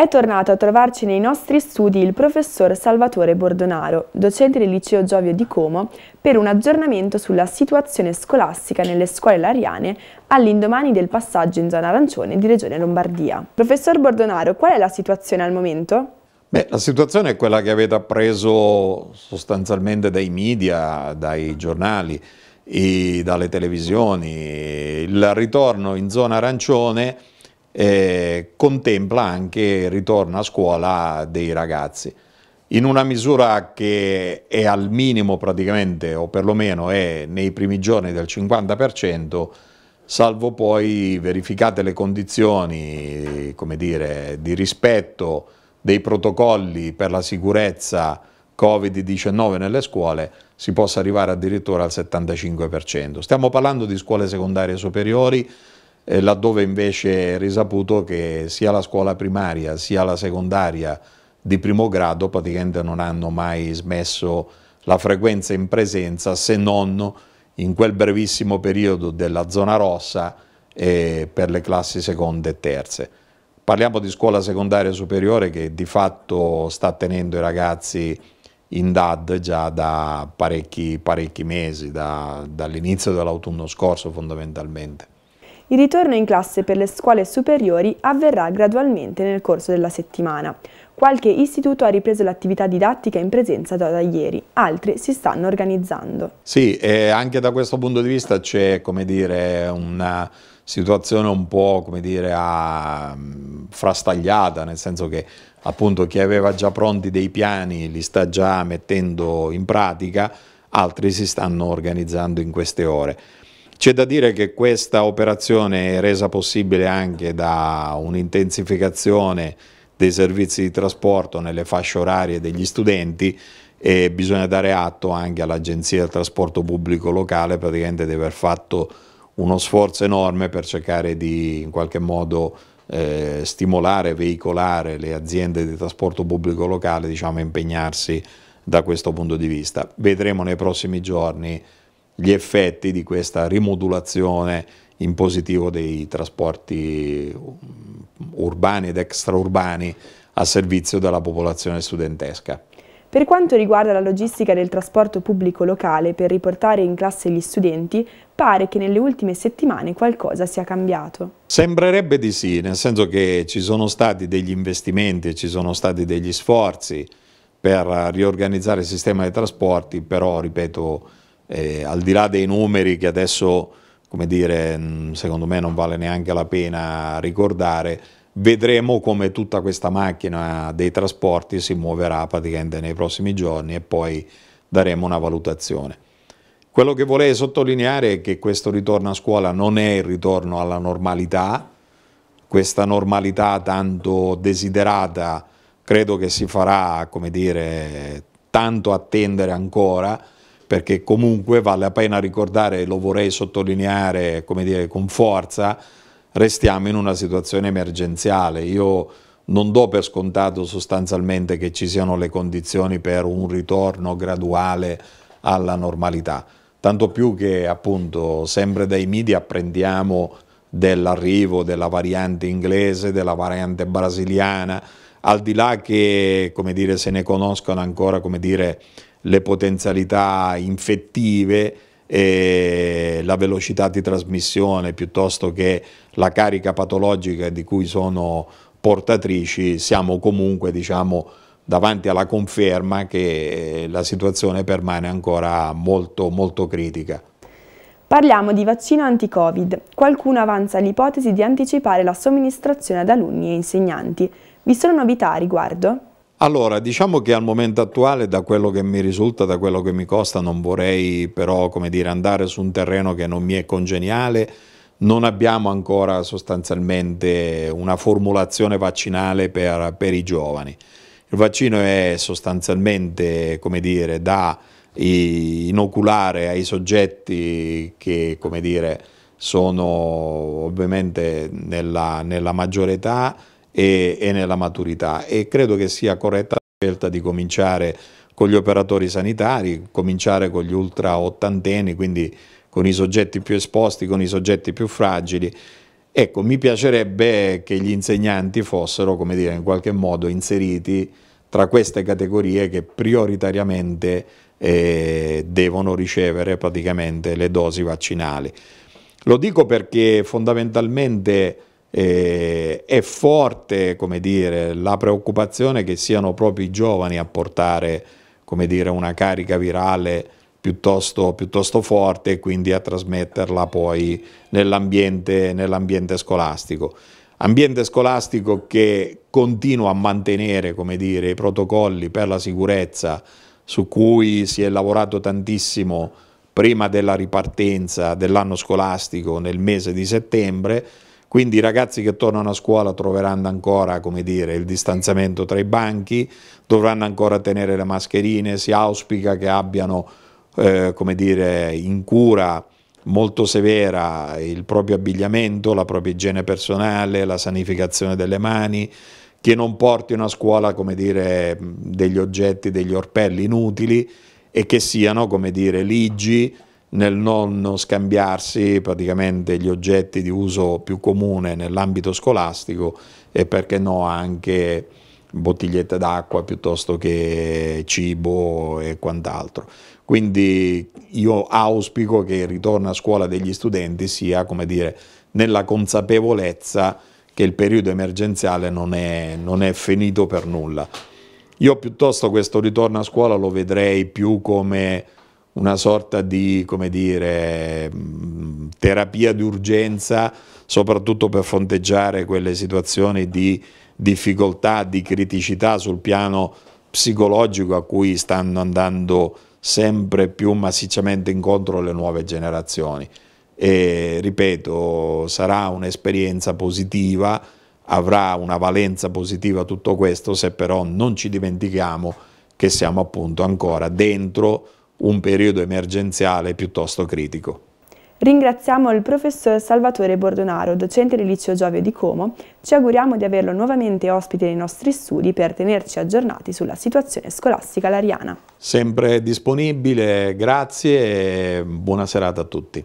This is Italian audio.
È tornato a trovarci nei nostri studi il professor Salvatore Bordonaro, docente del liceo Giovio di Como, per un aggiornamento sulla situazione scolastica nelle scuole lariane all'indomani del passaggio in zona arancione di Regione Lombardia. Professor Bordonaro, qual è la situazione al momento? Beh, la situazione è quella che avete appreso sostanzialmente dai media, dai giornali, e dalle televisioni. Il ritorno in zona arancione eh, contempla anche il ritorno a scuola dei ragazzi in una misura che è al minimo praticamente o perlomeno è nei primi giorni del 50% salvo poi verificate le condizioni dire, di rispetto dei protocolli per la sicurezza Covid-19 nelle scuole si possa arrivare addirittura al 75%. Stiamo parlando di scuole secondarie superiori eh, laddove invece è risaputo che sia la scuola primaria sia la secondaria di primo grado praticamente non hanno mai smesso la frequenza in presenza se non in quel brevissimo periodo della zona rossa eh, per le classi seconde e terze. Parliamo di scuola secondaria superiore che di fatto sta tenendo i ragazzi in DAD già da parecchi, parecchi mesi, da, dall'inizio dell'autunno scorso fondamentalmente. Il ritorno in classe per le scuole superiori avverrà gradualmente nel corso della settimana. Qualche istituto ha ripreso l'attività didattica in presenza da, ieri, altri si stanno organizzando. Sì, e anche da questo punto di vista c'è, una situazione un po', dire, a, mm, frastagliata, nel senso che appunto chi aveva già pronti dei piani li sta già mettendo in pratica, altri si stanno organizzando in queste ore. C'è da dire che questa operazione è resa possibile anche da un'intensificazione dei servizi di trasporto nelle fasce orarie degli studenti e bisogna dare atto anche all'Agenzia del Trasporto Pubblico Locale praticamente di aver fatto uno sforzo enorme per cercare di in qualche modo eh, stimolare, veicolare le aziende di trasporto pubblico locale diciamo, a impegnarsi da questo punto di vista. Vedremo nei prossimi giorni gli effetti di questa rimodulazione in positivo dei trasporti um, urbani ed extraurbani a servizio della popolazione studentesca. Per quanto riguarda la logistica del trasporto pubblico locale per riportare in classe gli studenti, pare che nelle ultime settimane qualcosa sia cambiato. Sembrerebbe di sì, nel senso che ci sono stati degli investimenti, ci sono stati degli sforzi per riorganizzare il sistema dei trasporti, però, ripeto, eh, al di là dei numeri che adesso come dire, mm, secondo me non vale neanche la pena ricordare, vedremo come tutta questa macchina dei trasporti si muoverà praticamente nei prossimi giorni e poi daremo una valutazione. Quello che volevo sottolineare è che questo ritorno a scuola non è il ritorno alla normalità, questa normalità tanto desiderata credo che si farà, come dire, tanto attendere ancora, perché comunque vale la pena ricordare, lo vorrei sottolineare dire, con forza, restiamo in una situazione emergenziale. Io non do per scontato sostanzialmente che ci siano le condizioni per un ritorno graduale alla normalità, tanto più che appunto sempre dai media apprendiamo dell'arrivo della variante inglese, della variante brasiliana, al di là che dire, se ne conoscono ancora dire, le potenzialità infettive, eh, la velocità di trasmissione piuttosto che la carica patologica di cui sono portatrici, siamo comunque diciamo, davanti alla conferma che la situazione permane ancora molto, molto critica. Parliamo di vaccino anti-Covid. Qualcuno avanza l'ipotesi di anticipare la somministrazione ad alunni e insegnanti. Vi sono novità a riguardo? Allora, diciamo che al momento attuale, da quello che mi risulta, da quello che mi costa, non vorrei però, come dire, andare su un terreno che non mi è congeniale. Non abbiamo ancora sostanzialmente una formulazione vaccinale per, per i giovani. Il vaccino è sostanzialmente, come dire, da inoculare ai soggetti che, come dire, sono ovviamente nella, nella maggiore età e, e, nella maturità e credo che sia corretta la scelta di cominciare con gli operatori sanitari, cominciare con gli ultra ottantenni, quindi con i soggetti più esposti, con i soggetti più fragili. Ecco, mi piacerebbe che gli insegnanti fossero, come dire, in qualche modo inseriti tra queste categorie che prioritariamente eh, devono ricevere praticamente le dosi vaccinali. Lo dico perché fondamentalmente eh, è forte dire, la preoccupazione che siano proprio i giovani a portare dire, una carica virale piuttosto, piuttosto, forte e quindi a trasmetterla poi nell'ambiente, nell scolastico. Ambiente scolastico che continua a mantenere dire, i protocolli per la sicurezza su cui si è lavorato tantissimo prima della ripartenza dell'anno scolastico nel mese di settembre, quindi i ragazzi che tornano a scuola troveranno ancora dire, il distanziamento tra i banchi, dovranno ancora tenere le mascherine, si auspica che abbiano eh, dire, in cura molto severa il proprio abbigliamento, la propria igiene personale, la sanificazione delle mani, che non portino a scuola dire, degli oggetti, degli orpelli inutili e che siano come dire, ligi nel non scambiarsi praticamente gli oggetti di uso più comune nell'ambito scolastico e perché no anche bottigliette d'acqua piuttosto che cibo e quant'altro. Quindi io auspico che il ritorno a scuola degli studenti sia, come dire, nella consapevolezza che il periodo emergenziale non è, non è finito per nulla. Io piuttosto questo ritorno a scuola lo vedrei più come una sorta di come dire, mm, terapia d'urgenza, soprattutto per fronteggiare quelle situazioni di difficoltà, di criticità sul piano psicologico a cui stanno andando sempre più massicciamente incontro le nuove generazioni e ripeto, sarà un'esperienza positiva, avrà una valenza positiva tutto questo se però non ci dimentichiamo che siamo appunto ancora dentro un periodo emergenziale piuttosto critico. Ringraziamo il professor Salvatore Bordonaro, docente del liceo Giovio di Como. Ci auguriamo di averlo nuovamente ospite nei nostri studi per tenerci aggiornati sulla situazione scolastica lariana. Sempre disponibile, grazie e buona serata a tutti.